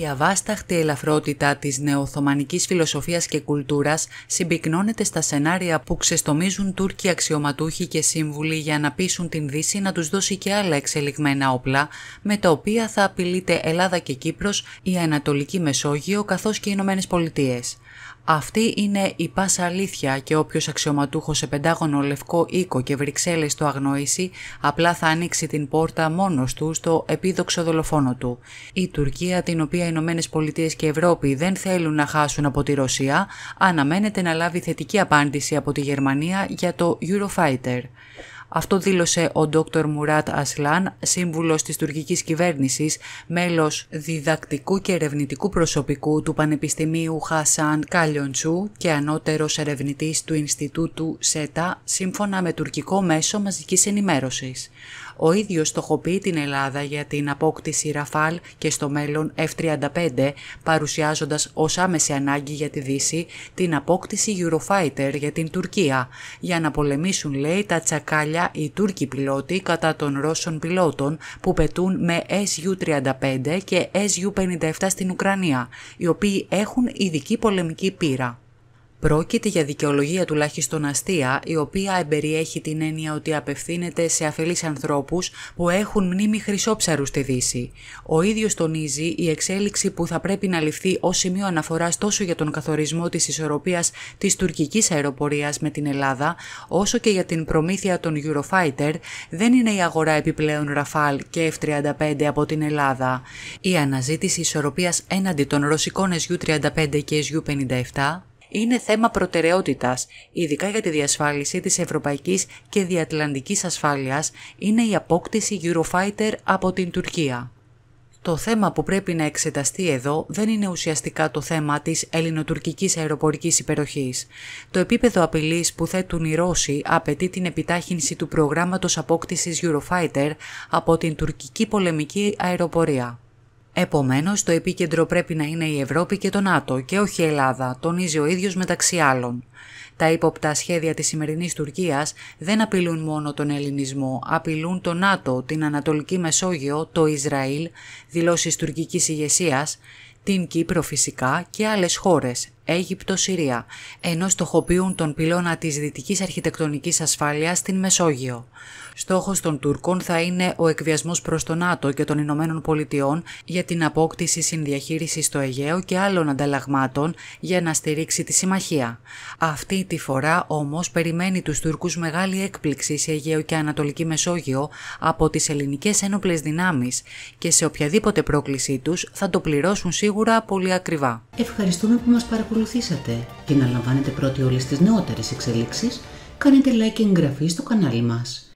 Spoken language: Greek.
Η αβάσταχτη ελαφρότητα της νεοοθωμανικής φιλοσοφίας και κουλτούρας συμπυκνώνεται στα σενάρια που ξεστομίζουν Τούρκοι αξιωματούχοι και σύμβουλοι για να πείσουν την Δύση να τους δώσει και άλλα εξελιγμένα όπλα, με τα οποία θα απειλείται Ελλάδα και Κύπρος, η Ανατολική Μεσόγειο καθώς και οι Ηνωμένες Πολιτείες. Αυτή είναι η πάσα αλήθεια και όποιος αξιωματούχος σε πεντάγωνο λευκό οίκο και Βρυξέλλες το αγνοήσει, απλά θα ανοίξει την πόρτα μόνος του στο επίδοξο δολοφόνο του. Η Τουρκία, την οποία οι Ηνωμένες Πολιτείες και Ευρώπη δεν θέλουν να χάσουν από τη Ρωσία, αναμένεται να λάβει θετική απάντηση από τη Γερμανία για το Eurofighter. Αυτό δήλωσε ο Dr. Μουράτ Ασλάν, σύμβουλος της τουρκικής κυβέρνησης, μέλος διδακτικού και ερευνητικού προσωπικού του Πανεπιστημίου Χασάν Καλιοντσού και ανώτερος ερευνητής του Ινστιτούτου ΣΕΤΑ, σύμφωνα με τουρκικό μέσο μαζικής ενημέρωσης. Ο ίδιος στοχοποιεί την Ελλάδα για την απόκτηση Ραφάλ και στο μέλλον F-35, παρουσιάζοντας ως άμεση ανάγκη για τη Δύση την απόκτηση Eurofighter για την Τουρκία, για να πολεμήσουν λέει τα τσακάλια οι Τούρκοι πιλότοι κατά των Ρώσων πιλότων που πετούν με SU-35 και SU-57 στην Ουκρανία, οι οποίοι έχουν ειδική πολεμική πείρα. Πρόκειται για δικαιολογία τουλάχιστον αστεία, η οποία εμπεριέχει την έννοια ότι απευθύνεται σε αφελείς ανθρώπους που έχουν μνήμη χρυσόψαρου στη Δύση. Ο ίδιος τονίζει η εξέλιξη που θα πρέπει να ληφθεί ως σημείο αναφοράς τόσο για τον καθορισμό της ισορροπίας της τουρκικής αεροπορίας με την Ελλάδα, όσο και για την προμήθεια των Eurofighter, δεν είναι η αγορά επιπλέον Rafale και F-35 από την Ελλάδα. Η αναζήτηση ισορροπίας έναντι των ρωσικών SU-35 και SU-57 είναι θέμα προτεραιότητας, ειδικά για τη διασφάλιση της ευρωπαϊκής και διατλαντικής ασφάλειας, είναι η απόκτηση Eurofighter από την Τουρκία. Το θέμα που πρέπει να εξεταστεί εδώ δεν είναι ουσιαστικά το θέμα της ελληνοτουρκικής αεροπορικής υπεροχής. Το επίπεδο απειλής που θέτουν οι Ρώσοι απαιτεί την επιτάχυνση του προγράμματος απόκτησης Eurofighter από την τουρκική πολεμική αεροπορία. Επομένως, το επίκεντρο πρέπει να είναι η Ευρώπη και το ΝΑΤΟ και όχι η Ελλάδα, τονίζει ο ίδιος μεταξύ άλλων. Τα ύποπτα σχέδια της σημερινής Τουρκίας δεν απειλούν μόνο τον ελληνισμό, απειλούν το ΝΑΤΟ, την Ανατολική Μεσόγειο, το Ισραήλ, δηλώσεις τουρκικής ηγεσίας, την Κύπρο φυσικά και άλλες χώρες, Αίγυπτο, Συρία, ενώ στοχοποιούν τον πυλώνα της δυτικής αρχιτεκτονικής ασφάλειας στην Μεσόγειο. Στόχος των Τούρκων θα είναι ο εκβιασμός προς το ΝΑΤΟ και των Ηνωμένων Πολιτειών για την απόκτηση συνδιαχείριση στο Αιγαίο και άλλων ανταλλαγμάτων για να στηρίξει τη συμμαχία. Αυτή τη φορά όμως περιμένει τους Τούρκους μεγάλη έκπληξη σε Αιγαίο και Ανατολική Μεσόγειο από τις ελληνικές ένοπλες δυνάμεις και σε οποιαδήποτε πρόκλησή τους θα το πληρώσουν σίγουρα πολύ ακριβά. Ευχαριστούμε που μας παρακολουθήσατε παρακολουθήσατε και να λαμβάνετε πρώτοι όλες τις νεότερες εξελίξεις, κάνετε like και εγγραφή στο κανάλι μας.